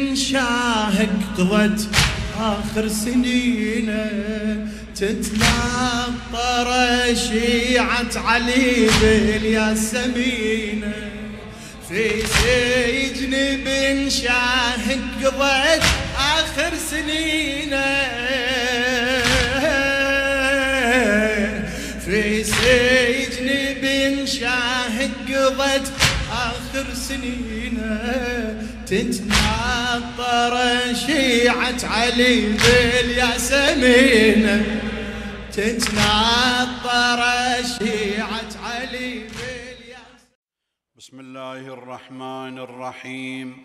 من شاهك قضت آخر سنينه تتنطر شيعة علي بالياسمينة في سجن بن شاهد قضت آخر سنينه في سجن بن شاهد قضت آخر سنينه تتناطر شيعة علي بالياسمين تتناطر شيعة علي بالياسمين بسم الله الرحمن الرحيم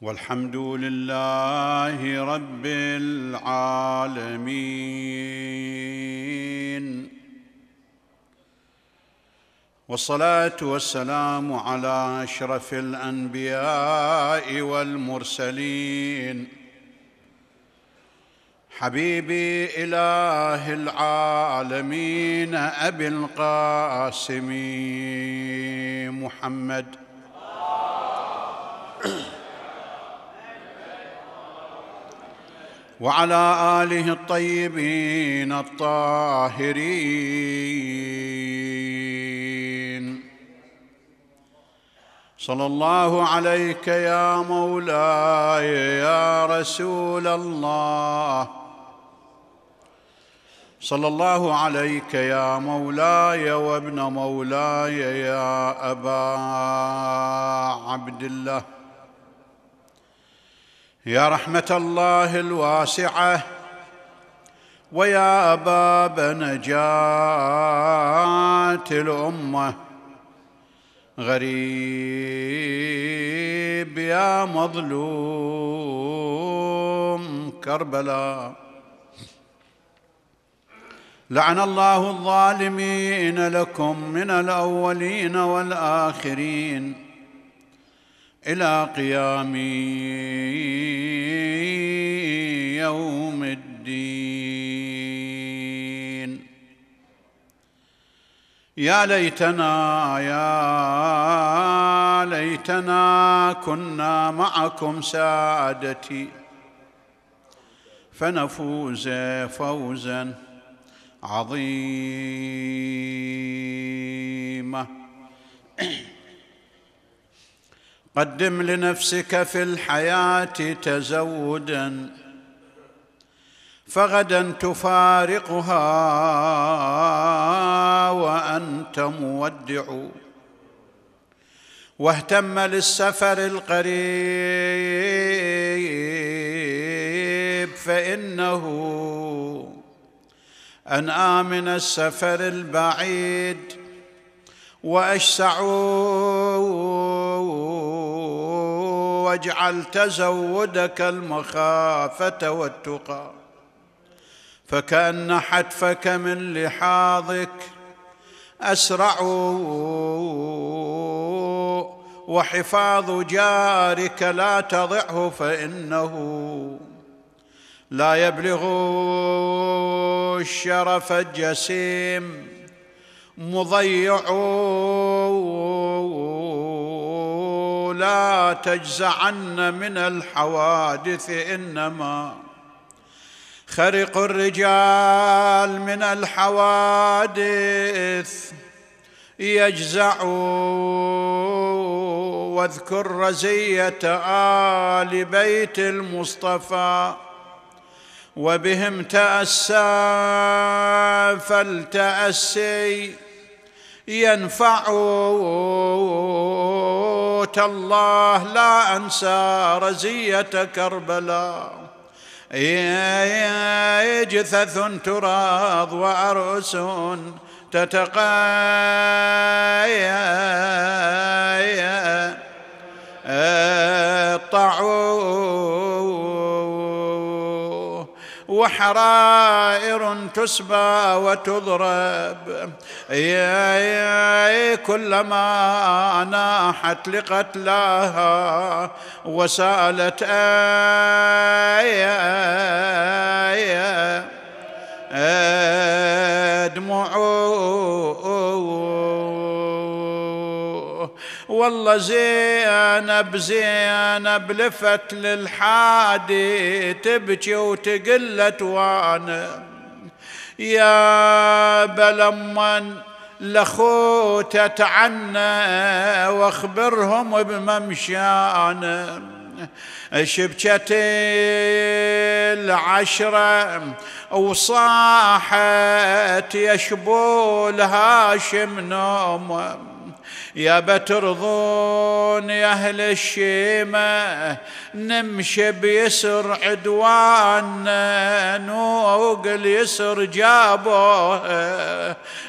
والحمد لله رب العالمين والصلاه والسلام على اشرف الانبياء والمرسلين حبيبي اله العالمين ابي القاسم محمد وعلى اله الطيبين الطاهرين صلى الله عليك يا مولاي يا رسول الله صلى الله عليك يا مولاي وابن مولاي يا ابا عبد الله يا رحمه الله الواسعه ويا اباب نجاه الامه غريب يا مظلوم كربلاء لعن الله الظالمين لكم من الاولين والاخرين الى قيام يوم الدين يا ليتنا يا ليتنا كنا معكم سادتي فنفوز فوزا عظيما قدم لنفسك في الحياه تزودا فغدا تفارقها وانت مودع واهتم للسفر القريب فانه ان امن السفر البعيد واشسع واجعل تزودك المخافه والتقى فكان حتفك من لحاظك أسرعوا وحفاظ جارك لا تضعه فإنه لا يبلغ الشرف الجسيم مضيع لا تجزعن من الحوادث إنما خرق الرجال من الحوادث يجزع واذكر رزية آل بيت المصطفى وبهم تأسى فالتأسي ينفع الله لا أنسى رزية كربلاء جثث تراض وعروس تتقايا الطعوم آه، وحرائر تسبى وتضرب يا يا كلما ناحت لقتلاها وسالت آية آه، آه، دموع والله زينب زينب لفت للحادي تبكي وتقلت وانا يا بلمن لخوته عنا واخبرهم بممشانا شبكت العشرة وصاحت يشبول هاشم نومه يا بترضون يا أهل الشيمة نمشي بيسر عدواننا نوق اليسر جابوه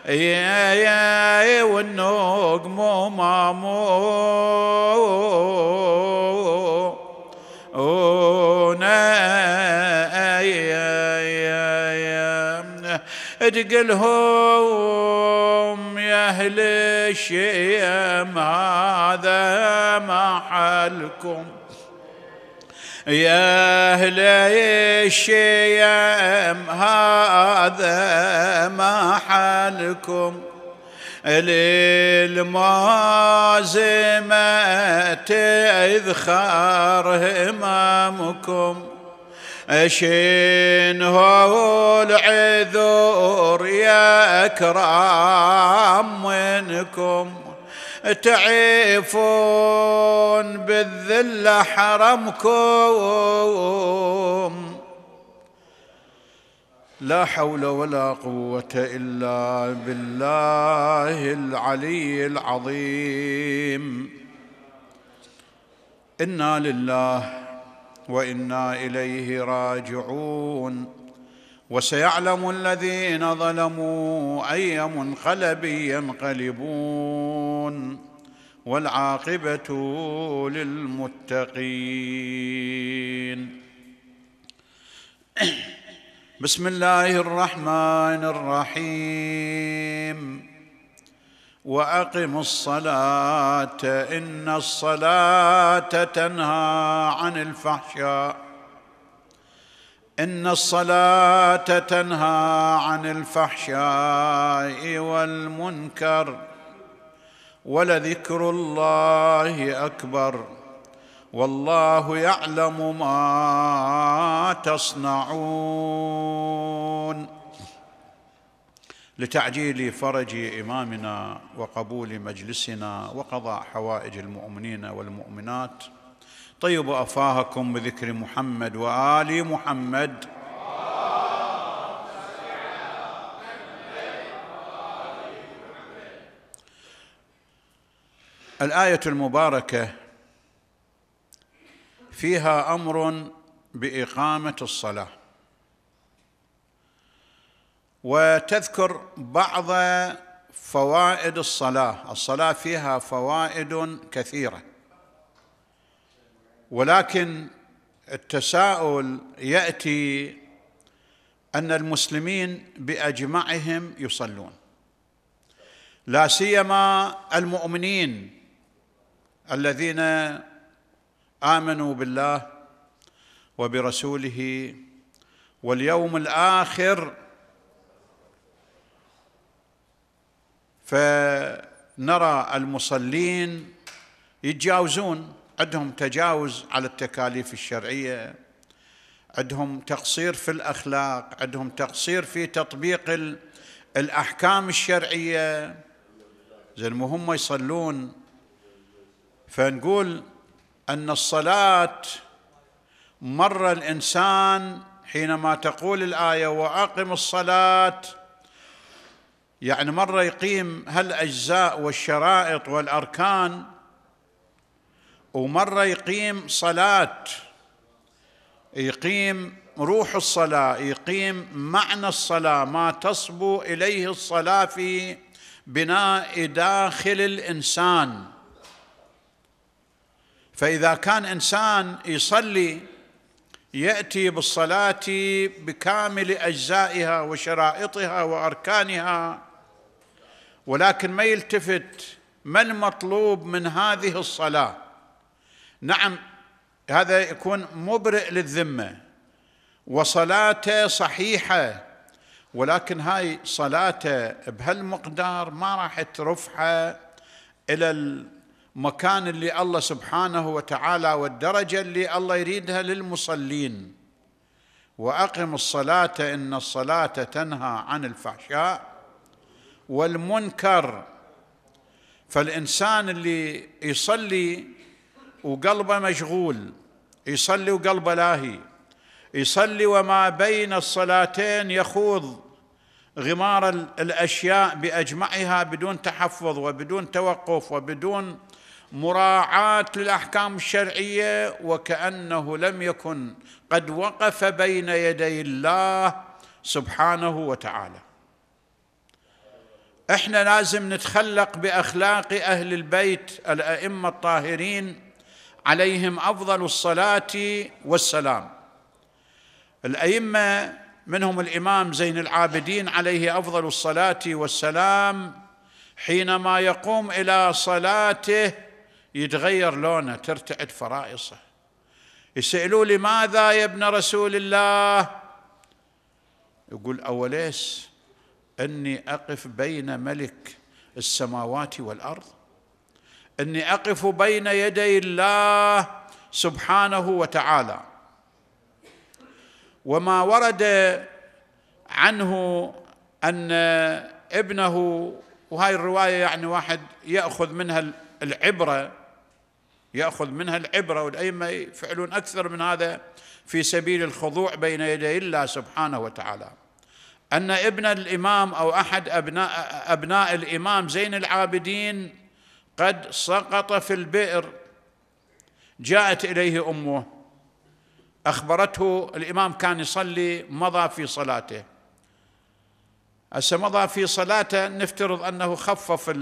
يا يا والنوق مو مامو ونا يا يا يا أهل الشيم هذا محلكم يا أهل الشيم هذا محلكم للمازمة إذ خار همامكم هو العذور يا أكرام منكم تعيفون بالذل حرمكم لا حول ولا قوة إلا بالله العلي العظيم إنا لله وانا اليه راجعون وسيعلم الذين ظلموا اي منقلب ينقلبون والعاقبه للمتقين بسم الله الرحمن الرحيم واقم الصلاه ان الصلاه تنهى عن الفحشاء ان الصلاه تنهى عن الفحشاء والمنكر ولذكر الله اكبر والله يعلم ما تصنعون لتعجيل فرج امامنا وقبول مجلسنا وقضاء حوائج المؤمنين والمؤمنات طيب افاهكم بذكر محمد وال محمد الايه المباركه فيها امر باقامه الصلاه وتذكر بعض فوائد الصلاه الصلاه فيها فوائد كثيره ولكن التساؤل ياتي ان المسلمين باجمعهم يصلون لا سيما المؤمنين الذين امنوا بالله وبرسوله واليوم الاخر فنرى المصلين يتجاوزون عندهم تجاوز على التكاليف الشرعيه عندهم تقصير في الاخلاق عندهم تقصير في تطبيق الاحكام الشرعيه زين هم يصلون فنقول ان الصلاه مر الانسان حينما تقول الايه واقم الصلاه يعني مره يقيم هالاجزاء والشرائط والاركان ومره يقيم صلاه يقيم روح الصلاه يقيم معنى الصلاه ما تصبو اليه الصلاه في بناء داخل الانسان فاذا كان انسان يصلي ياتي بالصلاه بكامل اجزائها وشرائطها واركانها ولكن ما يلتفت ما المطلوب من هذه الصلاه نعم هذا يكون مبرئ للذمه وصلاته صحيحه ولكن هاي صلاته بهالمقدار ما راح ترفعه الى المكان اللي الله سبحانه وتعالى والدرجه اللي الله يريدها للمصلين واقم الصلاه ان الصلاه تنهى عن الفحشاء والمنكر فالإنسان اللي يصلي وقلبه مشغول يصلي وقلبه لاهي يصلي وما بين الصلاتين يخوض غمار الاشياء باجمعها بدون تحفظ وبدون توقف وبدون مراعاه للاحكام الشرعيه وكانه لم يكن قد وقف بين يدي الله سبحانه وتعالى احنا لازم نتخلق باخلاق اهل البيت الائمه الطاهرين عليهم افضل الصلاه والسلام الائمه منهم الامام زين العابدين عليه افضل الصلاه والسلام حينما يقوم الى صلاته يتغير لونه ترتعد فرائصه يسالوا لماذا يا ابن رسول الله يقول اوليس اني اقف بين ملك السماوات والارض اني اقف بين يدي الله سبحانه وتعالى وما ورد عنه ان ابنه وهاي الروايه يعني واحد ياخذ منها العبره ياخذ منها العبره والائمه يفعلون اكثر من هذا في سبيل الخضوع بين يدي الله سبحانه وتعالى أن ابن الإمام أو أحد أبناء, أبناء الإمام زين العابدين قد سقط في البئر جاءت إليه أمه أخبرته الإمام كان يصلي مضى في صلاته هسه مضى في صلاته نفترض أنه خفف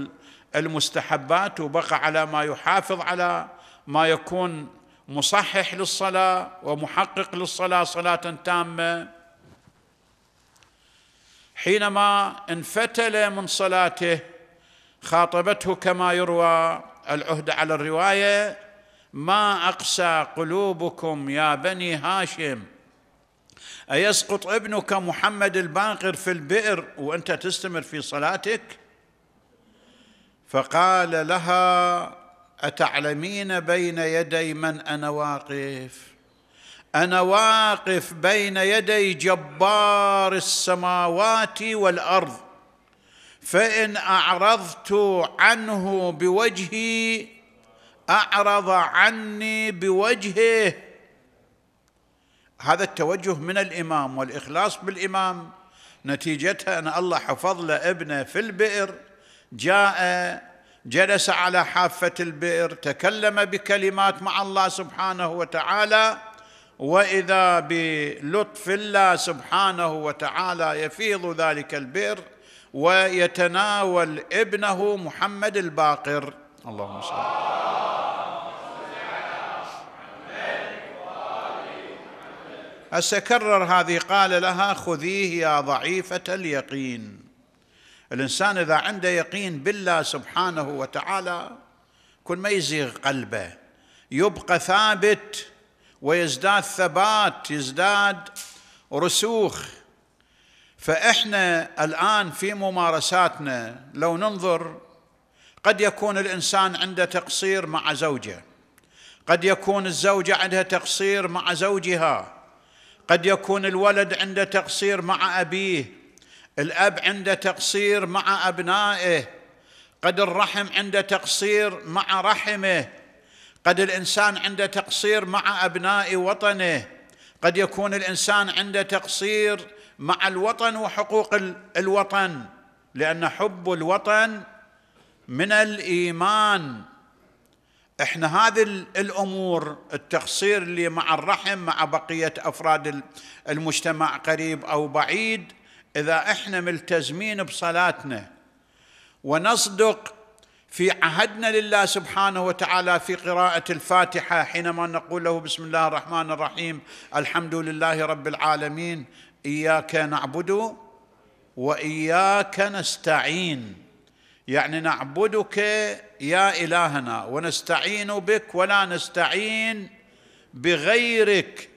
المستحبات وبقى على ما يحافظ على ما يكون مصحح للصلاة ومحقق للصلاة صلاة تامة حينما انفتل من صلاته خاطبته كما يروى العهد على الروايه ما اقسى قلوبكم يا بني هاشم ايسقط ابنك محمد الباقر في البئر وانت تستمر في صلاتك فقال لها اتعلمين بين يدي من انا واقف انا واقف بين يدي جبار السماوات والارض فان اعرضت عنه بوجهي اعرض عني بوجهه هذا التوجه من الامام والاخلاص بالامام نتيجتها ان الله حفظ له ابنه في البئر جاء جلس على حافه البئر تكلم بكلمات مع الله سبحانه وتعالى واذا بلطف الله سبحانه وتعالى يفيض ذلك البئر ويتناول ابنه محمد الباقر اللهم صل هسه كرر هذه قال لها خذيه يا ضعيفة اليقين الإنسان إذا عنده يقين بالله سبحانه وتعالى كل ما يزيغ قلبه يبقى ثابت ويزداد ثبات يزداد رسوخ فاحنا الان في ممارساتنا لو ننظر قد يكون الانسان عنده تقصير مع زوجه قد يكون الزوجه عندها تقصير مع زوجها قد يكون الولد عنده تقصير مع ابيه الاب عنده تقصير مع ابنائه قد الرحم عنده تقصير مع رحمه قد الانسان عنده تقصير مع ابناء وطنه قد يكون الانسان عنده تقصير مع الوطن وحقوق الوطن لان حب الوطن من الايمان احنا هذه الامور التقصير اللي مع الرحم مع بقيه افراد المجتمع قريب او بعيد اذا احنا ملتزمين بصلاتنا ونصدق في عهدنا لله سبحانه وتعالى في قراءة الفاتحة حينما نقول له بسم الله الرحمن الرحيم الحمد لله رب العالمين إياك نعبد وإياك نستعين يعني نعبدك يا إلهنا ونستعين بك ولا نستعين بغيرك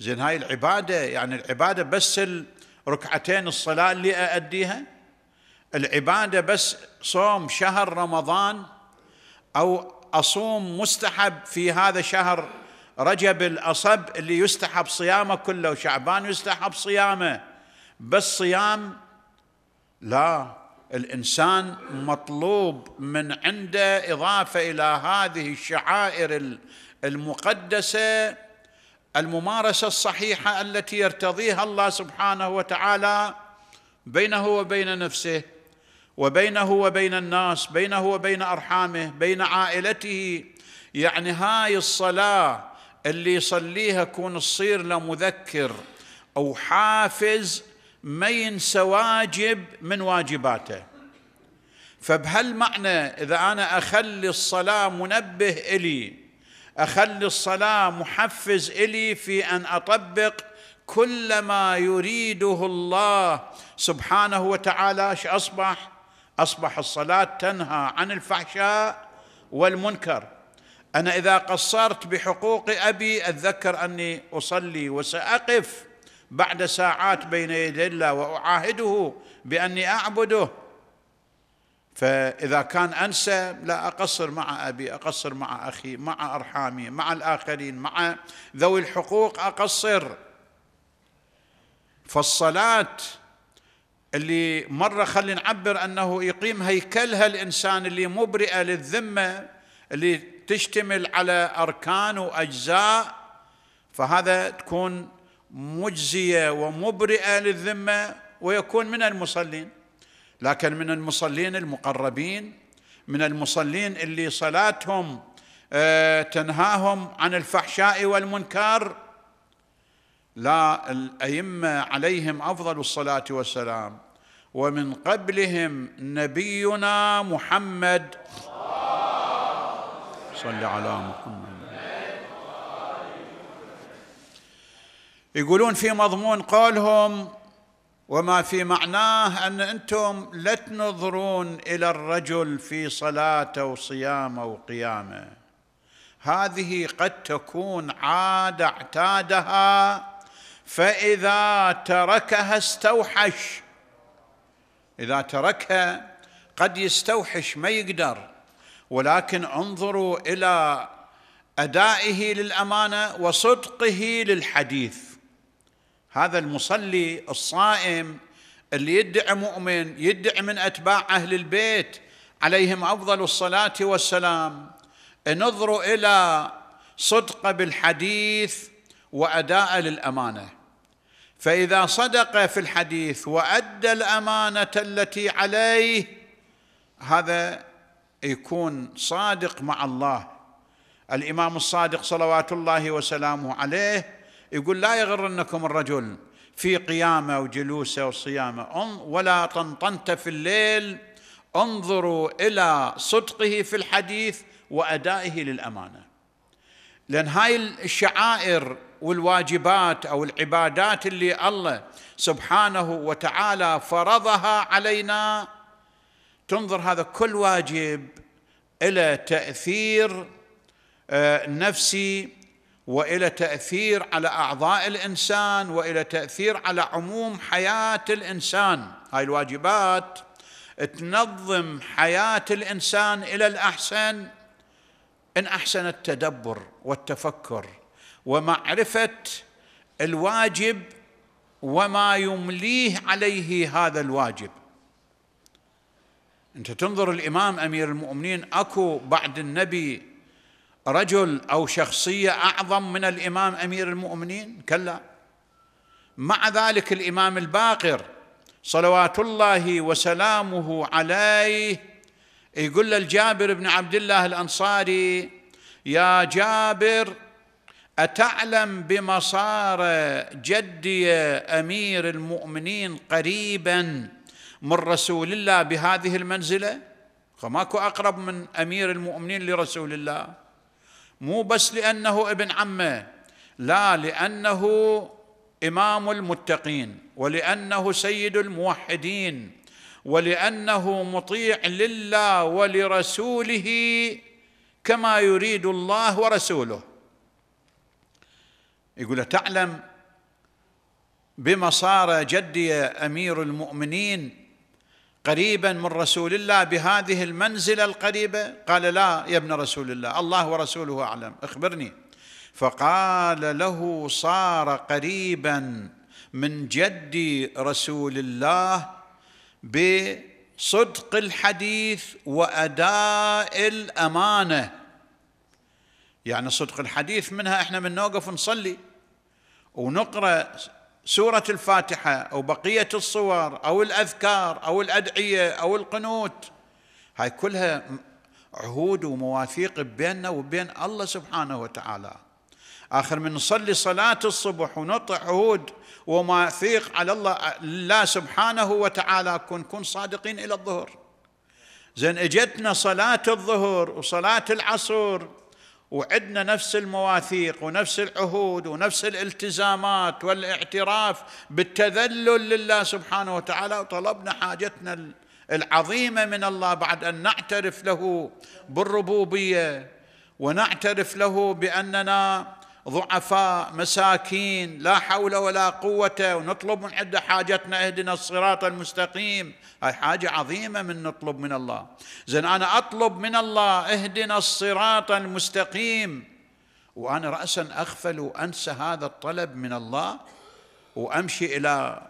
زين هاي العبادة يعني العبادة بس الركعتين الصلاة اللي أأديها العباده بس صوم شهر رمضان او اصوم مستحب في هذا شهر رجب الاصب اللي يستحب صيامه كله وشعبان يستحب صيامه بس صيام لا الانسان مطلوب من عنده اضافه الى هذه الشعائر المقدسه الممارسه الصحيحه التي يرتضيها الله سبحانه وتعالى بينه وبين نفسه وبينه وبين الناس بينه وبين ارحامه بين عائلته يعني هاي الصلاه اللي يصليها كون تصير له مذكر او حافز ما ينسى واجب من واجباته فبهالمعنى اذا انا اخلي الصلاه منبه الي اخلي الصلاه محفز الي في ان اطبق كل ما يريده الله سبحانه وتعالى اصبح اصبح الصلاه تنهى عن الفحشاء والمنكر انا اذا قصرت بحقوق ابي اتذكر اني اصلي وساقف بعد ساعات بين يدي الله واعاهده باني اعبده فاذا كان انسى لا اقصر مع ابي اقصر مع اخي مع ارحامي مع الاخرين مع ذوي الحقوق اقصر فالصلاه اللي مرة خلي نعبر أنه يقيم هيكلها الإنسان اللي مبرئة للذمة اللي تشتمل على أركان وأجزاء فهذا تكون مجزية ومبرئة للذمة ويكون من المصلين لكن من المصلين المقربين من المصلين اللي صلاتهم آه، تنهاهم عن الفحشاء والمنكر لا الأئمة عليهم أفضل الصلاة والسلام ومن قبلهم نبينا محمد صلى على محمد يقولون في مضمون قولهم وما في معناه ان انتم لا تنظرون الى الرجل في صلاته وصيامه وقيامه هذه قد تكون عاده اعتادها فاذا تركها استوحش اذا تركها قد يستوحش ما يقدر ولكن انظروا الى ادائه للامانه وصدقه للحديث هذا المصلي الصائم اللي يدعي مؤمن يدعي من اتباع اهل البيت عليهم افضل الصلاه والسلام انظروا الى صدقه بالحديث واداء للامانه فاذا صدق في الحديث وادى الامانه التي عليه هذا يكون صادق مع الله الامام الصادق صلوات الله وسلامه عليه يقول لا يغرنكم الرجل في قيامه وجلوسه وصيامه ولا طنطنت في الليل انظروا الى صدقه في الحديث وادائه للامانه لان هاي الشعائر والواجبات او العبادات اللي الله سبحانه وتعالى فرضها علينا تنظر هذا كل واجب الى تاثير آه، نفسي والى تاثير على اعضاء الانسان والى تاثير على عموم حياه الانسان هاي الواجبات تنظم حياه الانسان الى الاحسن ان احسن التدبر والتفكر ومعرفه الواجب وما يمليه عليه هذا الواجب انت تنظر الامام امير المؤمنين اكو بعد النبي رجل او شخصيه اعظم من الامام امير المؤمنين كلا مع ذلك الامام الباقر صلوات الله وسلامه عليه يقول للجابر بن عبد الله الانصاري يا جابر اتعلم بما صار جدي امير المؤمنين قريبا من رسول الله بهذه المنزله فماكو اقرب من امير المؤمنين لرسول الله مو بس لانه ابن عمه لا لانه امام المتقين ولانه سيد الموحدين ولانه مطيع لله ولرسوله كما يريد الله ورسوله يقول تعلم بما صار جدي امير المؤمنين قريبا من رسول الله بهذه المنزله القريبه قال لا يا ابن رسول الله الله ورسوله اعلم اخبرني فقال له صار قريبا من جدي رسول الله بصدق الحديث واداء الامانه يعني صدق الحديث منها احنا من نوقف نصلي ونقرا سوره الفاتحه او بقيه الصور او الاذكار او الادعيه او القنوت هاي كلها عهود ومواثيق بيننا وبين الله سبحانه وتعالى اخر من نصلي صلاه الصبح ونطع عهود ومواثيق على الله لا سبحانه وتعالى كن كن صادقين الى الظهر زين اجتنا صلاه الظهر وصلاه العصر وعدنا نفس المواثيق ونفس العهود ونفس الالتزامات والاعتراف بالتذلل لله سبحانه وتعالى وطلبنا حاجتنا العظيمه من الله بعد ان نعترف له بالربوبيه ونعترف له باننا ضعفاء مساكين لا حول ولا قوة ونطلب من عنده حاجتنا اهدنا الصراط المستقيم هاي حاجة عظيمة من نطلب من الله زين أنا أطلب من الله اهدنا الصراط المستقيم وأنا رأسا أغفل وأنسى هذا الطلب من الله وأمشي إلى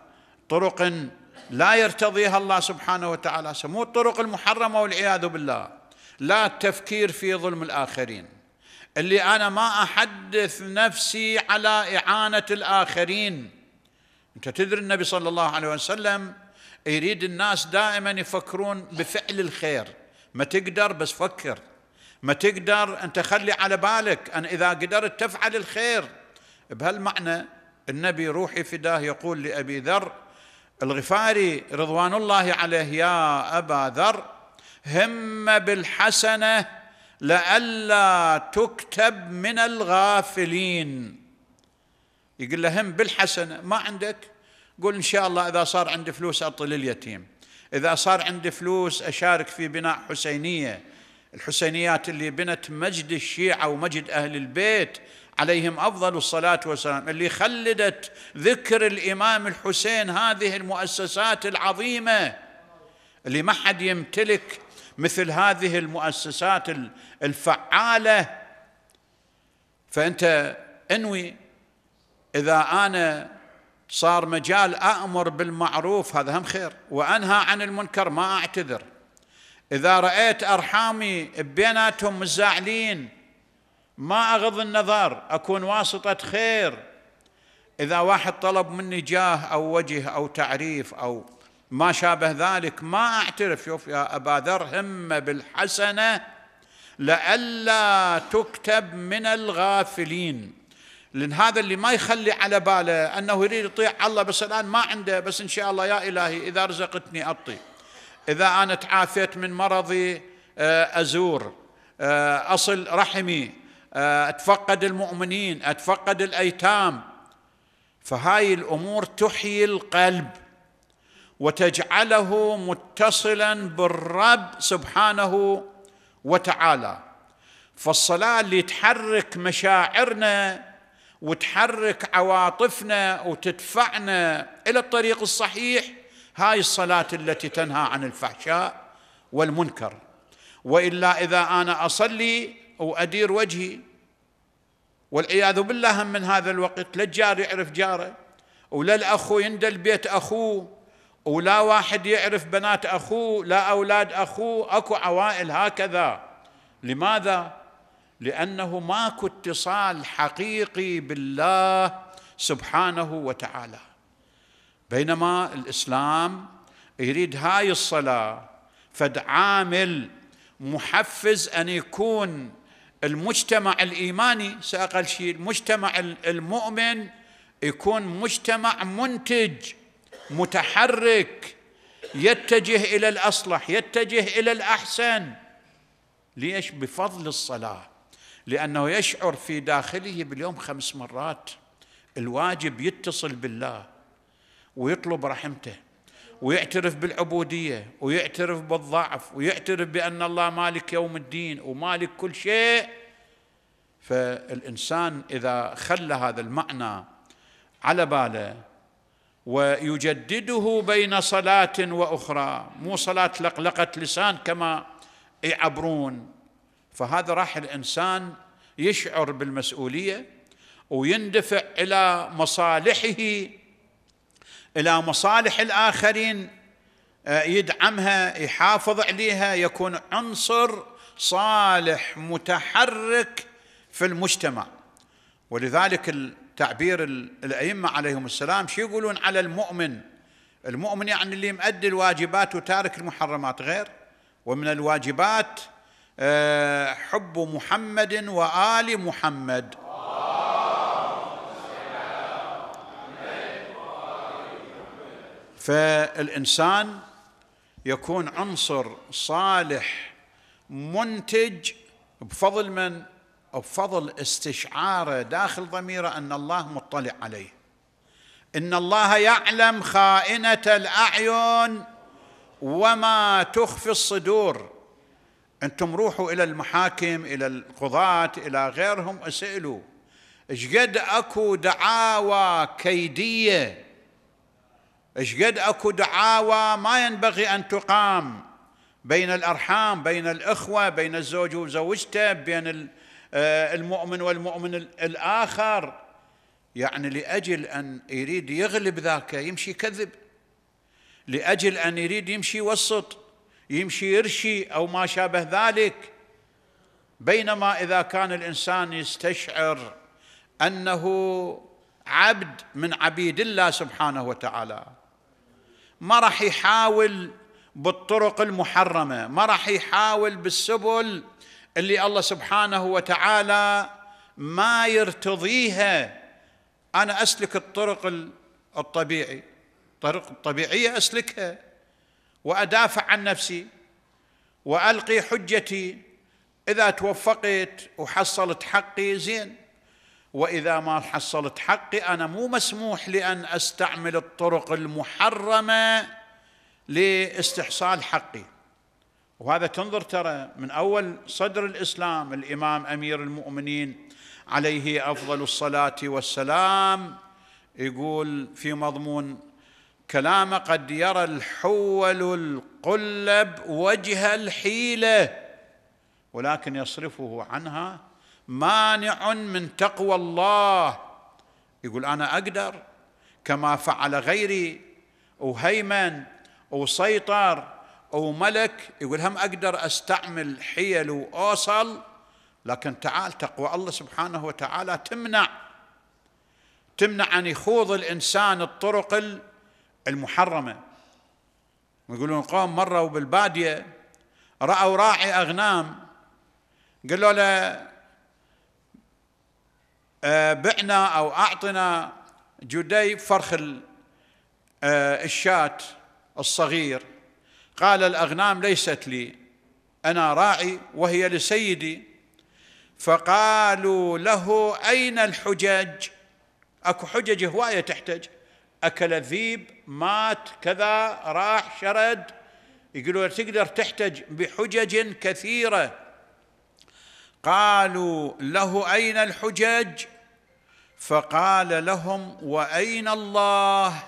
طرق لا يرتضيها الله سبحانه وتعالى سمو الطرق المحرمة والعياذ بالله لا التفكير في ظلم الآخرين اللي انا ما احدث نفسي على اعانه الاخرين انت تدري النبي صلى الله عليه وسلم يريد الناس دائما يفكرون بفعل الخير ما تقدر بس فكر ما تقدر انت خلي على بالك ان اذا قدرت تفعل الخير بهالمعنى النبي روحي فداه يقول لابي ذر الغفاري رضوان الله عليه يا ابا ذر هم بالحسنه لئلا تكتب من الغافلين يقول له هم بالحسنة ما عندك قول إن شاء الله إذا صار عندي فلوس أطل اليتيم إذا صار عندي فلوس أشارك في بناء حسينية الحسينيات اللي بنت مجد الشيعة ومجد أهل البيت عليهم افضل الصلاه والسلام اللي خلدت ذكر الامام الحسين هذه المؤسسات العظيمه اللي ما حد يمتلك مثل هذه المؤسسات الفعاله فانت انوي اذا انا صار مجال امر بالمعروف هذا هم خير وانهى عن المنكر ما اعتذر اذا رايت ارحامي بيناتهم مزعلين ما اغض النظر اكون واسطه خير اذا واحد طلب مني جاه او وجه او تعريف او ما شابه ذلك ما أعترف شوف يا أبا ذر هم بالحسنة لئلا تكتب من الغافلين لأن هذا اللي ما يخلي على باله أنه يريد يطيع الله بس الآن ما عنده بس إن شاء الله يا إلهي إذا رزقتني أطي إذا أنا تعافيت من مرضي آه، أزور آه، أصل رحمي آه، أتفقد المؤمنين أتفقد الأيتام فهاي الأمور تحيي القلب وتجعله متصلا بالرب سبحانه وتعالى فالصلاه اللي تحرك مشاعرنا وتحرك عواطفنا وتدفعنا الى الطريق الصحيح هاي الصلاه التي تنهى عن الفحشاء والمنكر والا اذا انا اصلي وادير وجهي والعياذ بالله من هذا الوقت لا الجار يعرف جاره ولا الاخو يندل بيت اخوه ولا واحد يعرف بنات اخوه لا اولاد اخوه اكو عوائل هكذا لماذا لانه ماكو اتصال حقيقي بالله سبحانه وتعالى بينما الاسلام يريد هاي الصلاه فد عامل محفز ان يكون المجتمع الايماني ساقل شيء المجتمع المؤمن يكون مجتمع منتج متحرك يتجه الى الاصلح يتجه الى الاحسن ليش بفضل الصلاه لانه يشعر في داخله باليوم خمس مرات الواجب يتصل بالله ويطلب رحمته ويعترف بالعبوديه ويعترف بالضعف ويعترف بان الله مالك يوم الدين ومالك كل شيء فالانسان اذا خلى هذا المعنى على باله ويجدده بين صلاة وأخرى مو صلاة لقلقة لسان كما يعبرون فهذا راح الإنسان يشعر بالمسؤولية ويندفع إلى مصالحه إلى مصالح الآخرين آه، يدعمها يحافظ عليها يكون عنصر صالح متحرك في المجتمع ولذلك تعبير الأئمة عليهم السلام شو يقولون على المؤمن المؤمن يعني اللي مؤدي الواجبات وتارك المحرمات غير ومن الواجبات آه، حب محمد وآل محمد فالإنسان يكون عنصر صالح منتج بفضل من بفضل استشعاره داخل ضميره ان الله مطلع عليه ان الله يعلم خائنه الاعين وما تخفي الصدور انتم روحوا الى المحاكم الى القضاه الى غيرهم اسالوا اشقد اكو دعاوى كيديه اشقد اكو دعاوى ما ينبغي ان تقام بين الارحام بين الاخوه بين الزوج وزوجته بين آه، المؤمن والمؤمن الآخر يعني لأجل أن يريد يغلب ذاك يمشي كذب لأجل أن يريد يمشي وسط يمشي يرشي أو ما شابه ذلك بينما إذا كان الإنسان يستشعر أنه عبد من عبيد الله سبحانه وتعالى ما راح يحاول بالطرق المحرمة ما راح يحاول بالسبل اللي الله سبحانه وتعالى ما يرتضيها أنا أسلك الطرق الطبيعي الطرق الطبيعية أسلكها وأدافع عن نفسي وألقي حجتي إذا توفقت وحصلت حقي زين وإذا ما حصلت حقي أنا مو مسموح لأن أستعمل الطرق المحرمة لاستحصال حقي وهذا تنظر ترى من أول صدر الإسلام الإمام أمير المؤمنين عليه أفضل الصلاة والسلام يقول في مضمون كلام قد يرى الحول القلب وجه الحيلة ولكن يصرفه عنها مانع من تقوى الله يقول أنا أقدر كما فعل غيري وهيمن وسيطر أو ملك يقول هم أقدر أستعمل حيل وأوصل لكن تعال تقوى الله سبحانه وتعالى تمنع تمنع أن يخوض الإنسان الطرق المحرمة يقولون قوم مروا بالبادية رأوا راعي أغنام قالوا له آه، بعنا أو أعطنا جدي فرخ آه، الشات الصغير قال الأغنام ليست لي أنا راعي وهي لسيدي فقالوا له أين الحجج أكو حجج هواية تحتج أكل ذيب مات كذا راح شرد يقولوا تقدر تحتج بحجج كثيرة قالوا له أين الحجج فقال لهم وأين الله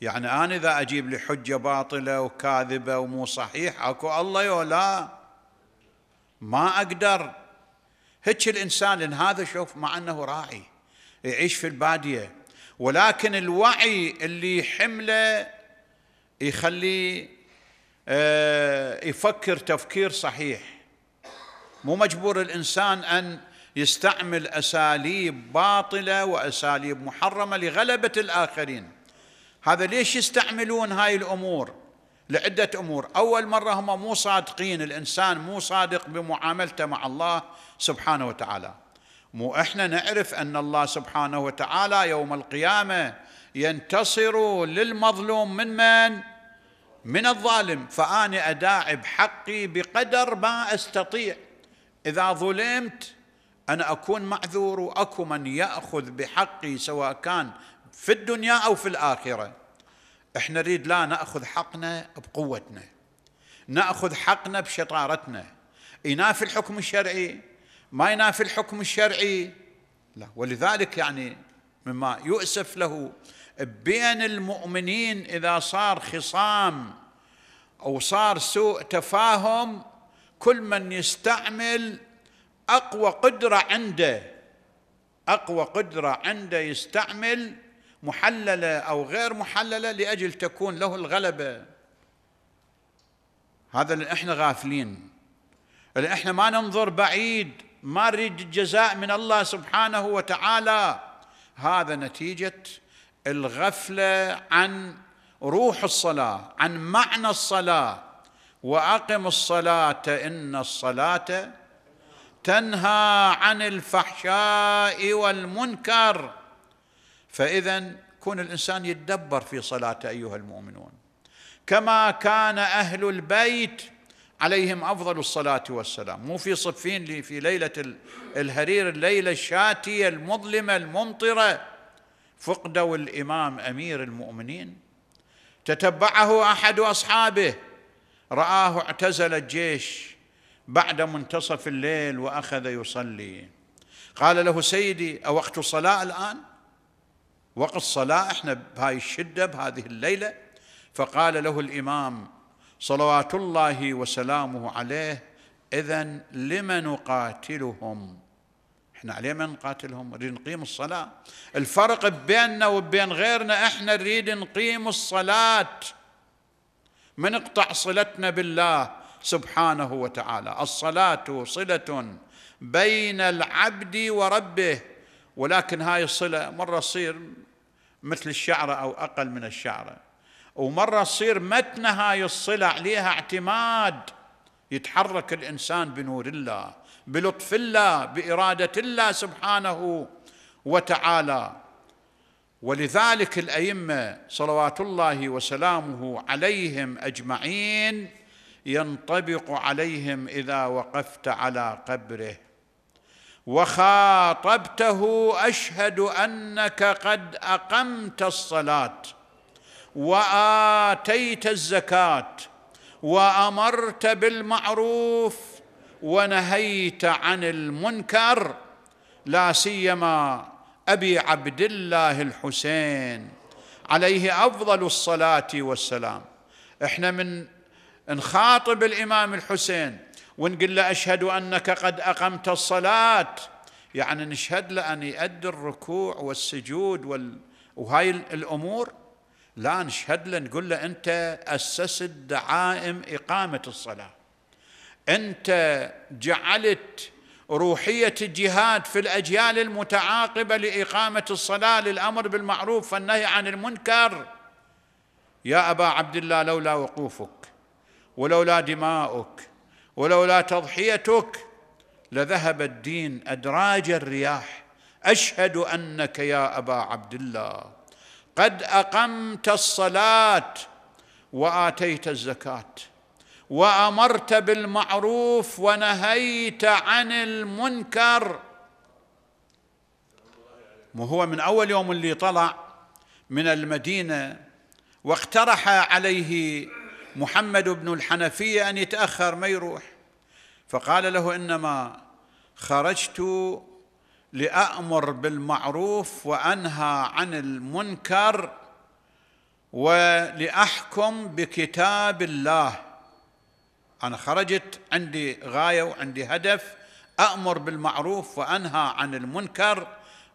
يعني أنا إذا أجيب لي حجة باطلة وكاذبة ومو صحيح أكو الله يو لا ما أقدر هيك الإنسان إن هذا شوف مع أنه راعي يعيش في البادية ولكن الوعي اللي حمله يخليه آه، يفكر تفكير صحيح مو مجبور الإنسان أن يستعمل أساليب باطلة وأساليب محرمة لغلبة الآخرين هذا ليش يستعملون هاي الأمور لعدة أمور أول مرة هم مو صادقين الإنسان مو صادق بمعاملته مع الله سبحانه وتعالى مو إحنا نعرف أن الله سبحانه وتعالى يوم القيامة ينتصر للمظلوم من من؟ من الظالم فأنا أداعب حقي بقدر ما أستطيع إذا ظلمت أنا أكون معذور وأكو من يأخذ بحقي سواء كان في الدنيا أو في الآخرة احنا نريد لا نأخذ حقنا بقوتنا نأخذ حقنا بشطارتنا ينافي الحكم الشرعي ما ينافي الحكم الشرعي لا ولذلك يعني مما يؤسف له بين المؤمنين إذا صار خصام أو صار سوء تفاهم كل من يستعمل أقوى قدرة عنده أقوى قدرة عنده يستعمل محلله او غير محلله لاجل تكون له الغلبه هذا اللي احنا غافلين اللي احنا ما ننظر بعيد ما نريد الجزاء من الله سبحانه وتعالى هذا نتيجه الغفله عن روح الصلاه عن معنى الصلاه واقم الصلاه ان الصلاه تنهى عن الفحشاء والمنكر فإذا كون الإنسان يتدبر في صلاته أيها المؤمنون كما كان أهل البيت عليهم أفضل الصلاة والسلام مو في صفين في ليلة الهرير الليلة الشاتية المظلمة الممطرة فقدوا الإمام أمير المؤمنين تتبعه أحد أصحابه رآه اعتزل الجيش بعد منتصف الليل وأخذ يصلي قال له سيدي أوقت الصلاة الآن؟ وقت الصلاة احنا بهاي الشدة بهذه الليلة فقال له الإمام صلوات الله وسلامه عليه إذا لم نقاتلهم احنا عليه ما نقاتلهم نريد نقيم الصلاة الفرق بيننا وبين غيرنا احنا نريد نقيم الصلاة ما نقطع صلتنا بالله سبحانه وتعالى الصلاة صلة بين العبد وربه ولكن هاي الصلة مرة تصير مثل الشعرة أو أقل من الشعرة ومرة تصير متن هاي الصلة عليها اعتماد يتحرك الإنسان بنور الله بلطف الله بإرادة الله سبحانه وتعالى ولذلك الأئمة صلوات الله وسلامه عليهم أجمعين ينطبق عليهم إذا وقفت على قبره وخاطبته اشهد انك قد اقمت الصلاه واتيت الزكاه وامرت بالمعروف ونهيت عن المنكر لا سيما ابي عبد الله الحسين عليه افضل الصلاه والسلام احنا من نخاطب الامام الحسين ونقول له أشهد أنك قد أقمت الصلاة يعني نشهد له أن يؤدي الركوع والسجود وال... وهاي الأمور لا نشهد له نقول له أنت أسست دعائم إقامة الصلاة أنت جعلت روحية الجهاد في الأجيال المتعاقبة لإقامة الصلاة للأمر بالمعروف والنهي عن المنكر يا أبا عبد الله لولا وقوفك ولولا دماؤك ولولا تضحيتك لذهب الدين أدراج الرياح أشهد أنك يا أبا عبد الله قد أقمت الصلاة وآتيت الزكاة وأمرت بالمعروف ونهيت عن المنكر وهو من أول يوم اللي طلع من المدينة واقترح عليه محمد بن الحنفية أن يتأخر ما يروح فقال له إنما خرجت لأأمر بالمعروف وأنهى عن المنكر ولأحكم بكتاب الله أنا خرجت عندي غاية وعندي هدف أأمر بالمعروف وأنهى عن المنكر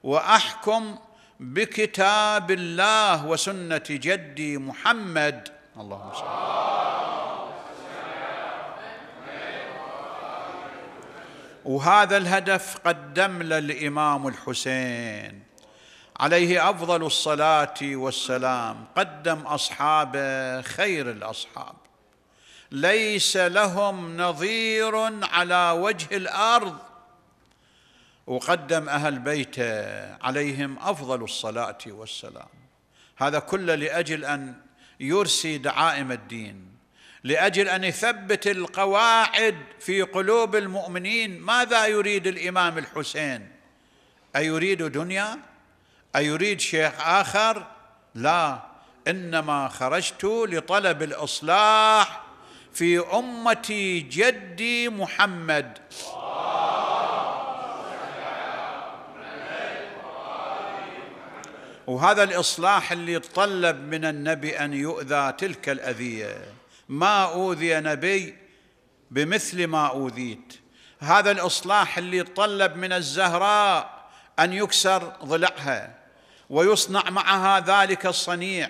وأحكم بكتاب الله وسنة جدي محمد اللهم صل وهذا الهدف قدم له الامام الحسين عليه افضل الصلاه والسلام قدم اصحابه خير الاصحاب ليس لهم نظير على وجه الارض وقدم اهل بيته عليهم افضل الصلاه والسلام هذا كله لاجل ان يرسي دعائم الدين لاجل ان يثبت القواعد في قلوب المؤمنين ماذا يريد الامام الحسين ايريد دنيا ايريد شيخ اخر لا انما خرجت لطلب الاصلاح في امه جدي محمد وهذا الإصلاح اللي يتطلب من النبي أن يؤذى تلك الأذية ما أوذي نبي بمثل ما أوذيت هذا الإصلاح اللي يتطلب من الزهراء أن يكسر ضلعها ويصنع معها ذلك الصنيع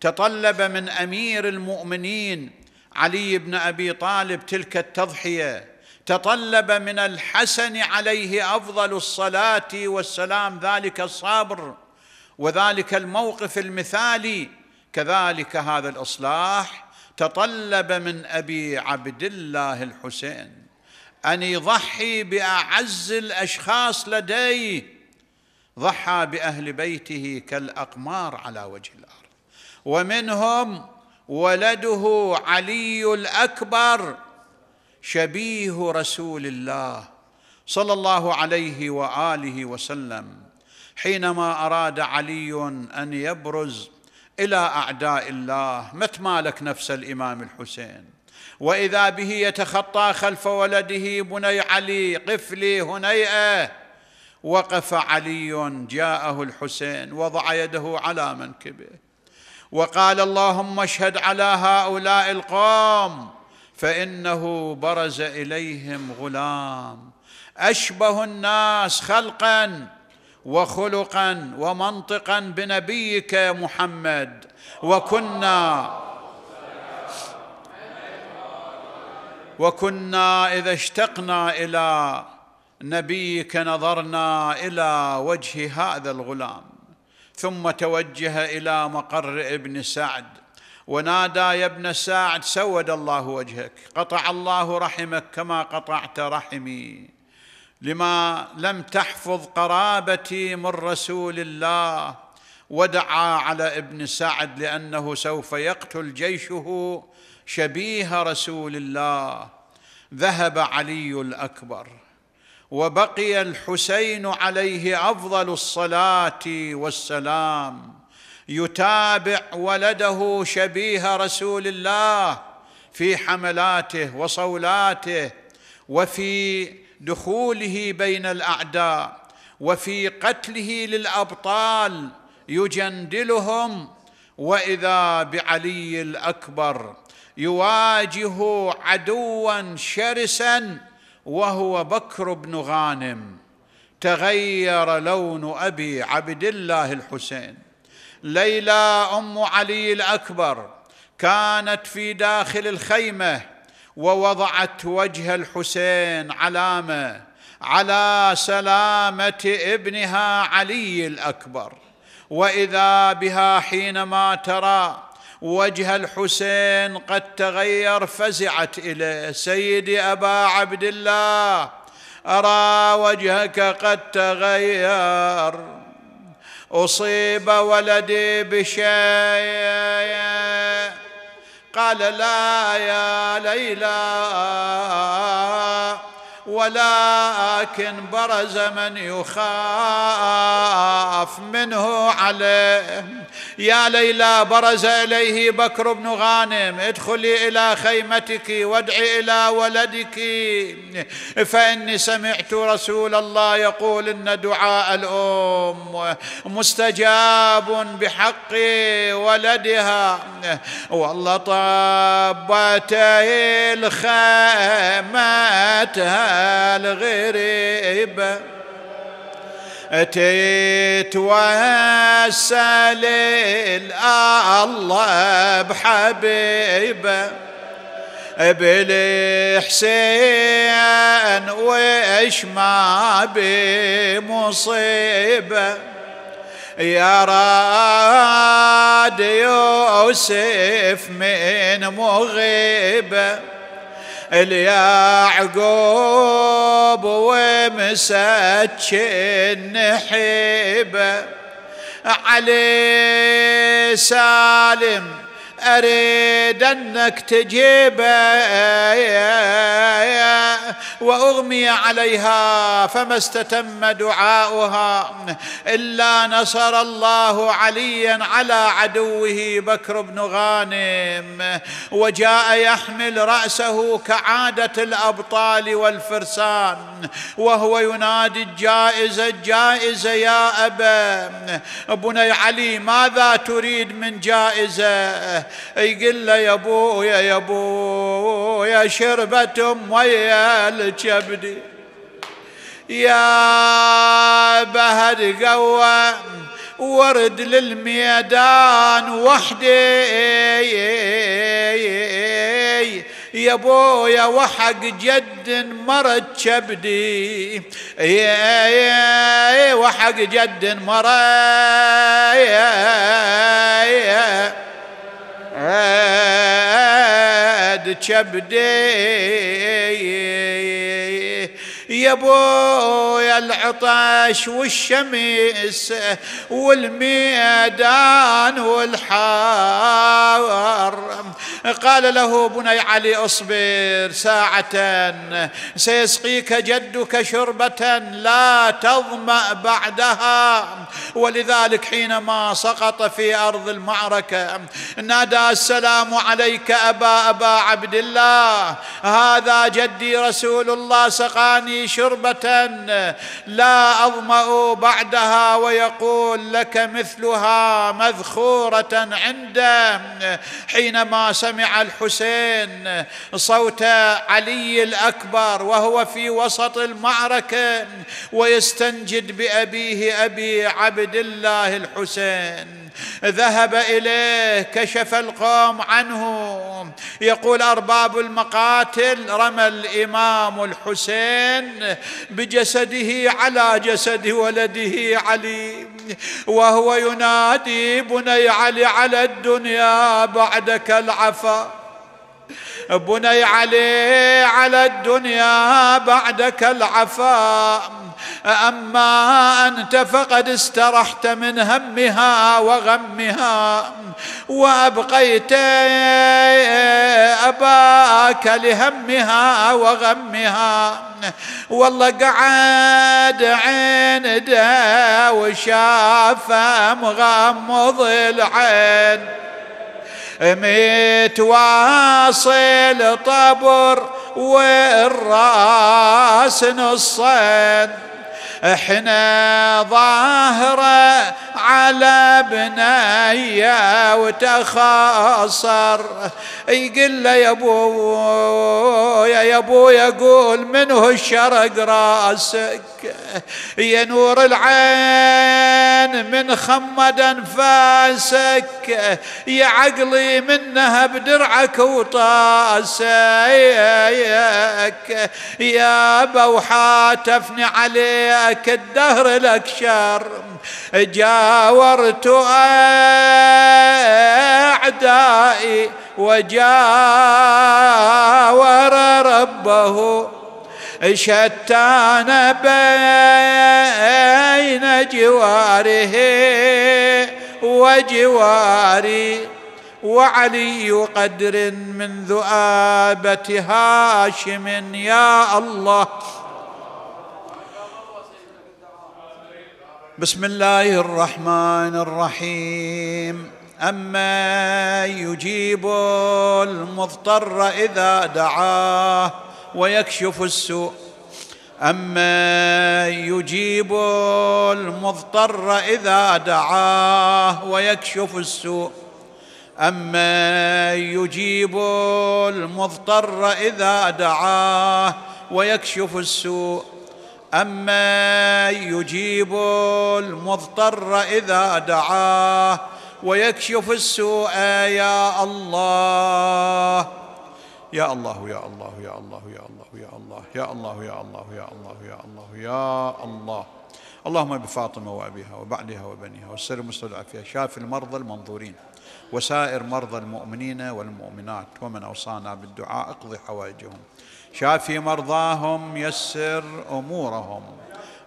تطلب من أمير المؤمنين علي بن أبي طالب تلك التضحية تطلب من الحسن عليه أفضل الصلاة والسلام ذلك الصبر وذلك الموقف المثالي كذلك هذا الاصلاح تطلب من ابي عبد الله الحسين ان يضحي باعز الاشخاص لديه ضحى باهل بيته كالاقمار على وجه الارض ومنهم ولده علي الاكبر شبيه رسول الله صلى الله عليه واله وسلم حينما اراد علي ان يبرز الى اعداء الله ما تمالك نفس الامام الحسين واذا به يتخطى خلف ولده بني علي قفلي هنيئه وقف علي جاءه الحسين وضع يده على منكبه وقال اللهم اشهد على هؤلاء القوم فانه برز اليهم غلام اشبه الناس خلقا وخلقا ومنطقا بنبيك محمد وكنا وكنا اذا اشتقنا الى نبيك نظرنا الى وجه هذا الغلام ثم توجه الى مقر ابن سعد ونادى يا ابن سعد سود الله وجهك قطع الله رحمك كما قطعت رحمي لما لم تحفظ قرابتي من رسول الله ودعا على ابن سعد لانه سوف يقتل جيشه شبيه رسول الله ذهب علي الاكبر وبقي الحسين عليه افضل الصلاه والسلام يتابع ولده شبيه رسول الله في حملاته وصولاته وفي دخوله بين الاعداء وفي قتله للابطال يجندلهم واذا بعلي الاكبر يواجه عدوا شرسا وهو بكر بن غانم تغير لون ابي عبد الله الحسين ليلى ام علي الاكبر كانت في داخل الخيمه ووضعت وجه الحسين علامه على سلامه ابنها علي الاكبر واذا بها حينما ترى وجه الحسين قد تغير فزعت اليه سيدي ابا عبد الله ارى وجهك قد تغير اصيب ولدي بشيء قال لا يا ليلى ولكن برز من يخاف منه عليه يا ليلى برز اليه بكر بن غانم ادخلي الى خيمتك وادعي الى ولدك فاني سمعت رسول الله يقول ان دعاء الام مستجاب بحق ولدها والله طبت الخيمه الغريبه تتوسل الله بحبيبه بالحسين وإيش ما بمصيبه يا راد يوسف من مغيبه اليعقوب ومسك النحيبه علي سالم أريد أنك تجيبه واغمي عليها فما استتم دعاؤها الا نصر الله عليا على عدوه بكر بن غانم وجاء يحمل راسه كعاده الابطال والفرسان وهو ينادي الجائزه الجائزه يا ابا بني علي ماذا تريد من جائزه يقول له يا ابويا يا ابويا شربه اميه الكبد يا بهد قوة ورد للميدان وحدي يا بويا وحق جد مرض كبدي وحق جد مرض كبدي يا بويا العطش والشمس والميدان والحار قال له بني علي اصبر ساعة سيسقيك جدك شربة لا تظمأ بعدها ولذلك حينما سقط في أرض المعركة نادى السلام عليك أبا أبا عبد الله هذا جدي رسول الله سقاني شربه لا اظما بعدها ويقول لك مثلها مذخوره عنده حينما سمع الحسين صوت علي الاكبر وهو في وسط المعركه ويستنجد بابيه ابي عبد الله الحسين ذهب اليه كشف القوم عنه يقول ارباب المقاتل رمى الامام الحسين بجسده على جسد ولده علي وهو ينادي بني علي على الدنيا بعدك العفا بني علي على الدنيا بعدك العفاء أما أنت فقد استرحت من همها وغمها وأبقيت أباك لهمها وغمها والله قعد عنده وشاف مغمض العين متواصل طبر والراس نصين احنا ظاهرة على بنايا وتخاصر يقول له يا ابويا يا ابويا قول منه الشرق راسك يا نور العين من خمد انفاسك يا عقلي منها بدرعك وطاسك يا بوحاتفني عليك ذاك الدهر لك شر جاورت أعدائي وجاور ربه شتان بين جواره وجواري وعلي قدر من ذؤابة هاشم يا الله بسم الله الرحمن الرحيم اما يجيب المضطر اذا دعاه ويكشف السوء اما يجيب المضطر اذا دعاه ويكشف السوء اما يجيب المضطر اذا دعاه ويكشف السوء اما يجيب المضطر اذا دعاه ويكشف السوء يا الله يا الله يا الله يا الله يا الله يا الله يا الله يا الله يا الله يا الله يا الله اللهم بفاطمة وأبيها وبعدها وبنيها والسر فيها شاف المرضى المنظورين وسائر مرضى المؤمنين والمؤمنات ومن أوصانا بالدعاء اقضي حوائجهم شافي مرضاهم يسر امورهم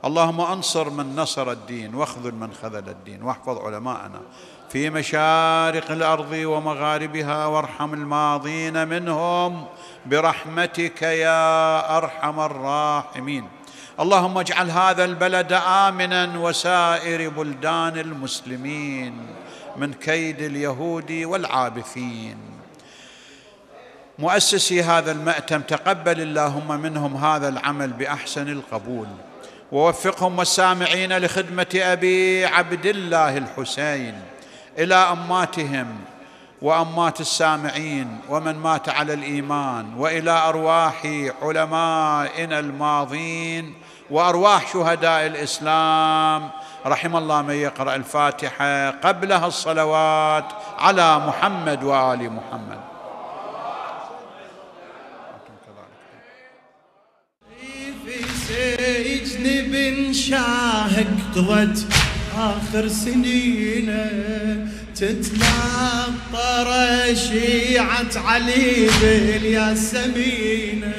اللهم انصر من نصر الدين واخذل من خذل الدين واحفظ علماءنا في مشارق الارض ومغاربها وارحم الماضين منهم برحمتك يا ارحم الراحمين اللهم اجعل هذا البلد امنا وسائر بلدان المسلمين من كيد اليهود والعابثين مؤسسي هذا المأتم تقبل اللهم منهم هذا العمل بأحسن القبول ووفقهم والسامعين لخدمة أبي عبد الله الحسين إلى أماتهم وأمات السامعين ومن مات على الإيمان وإلى أرواح علمائنا الماضين وأرواح شهداء الإسلام رحم الله من يقرأ الفاتحة قبلها الصلوات على محمد وآل محمد يجنب شاهك قضت آخر سنينه تتنطر شيعة علي بالياسمينة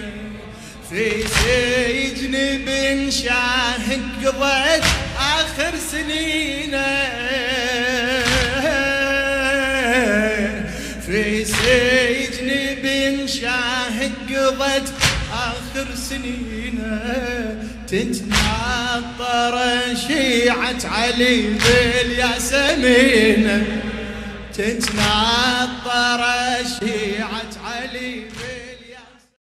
في سجن بن شاهك قضت آخر سنينه في سجن بن شاهك قضت آخر سنينه تتنطر شيعة علي بالياسمين تتنطر شيعة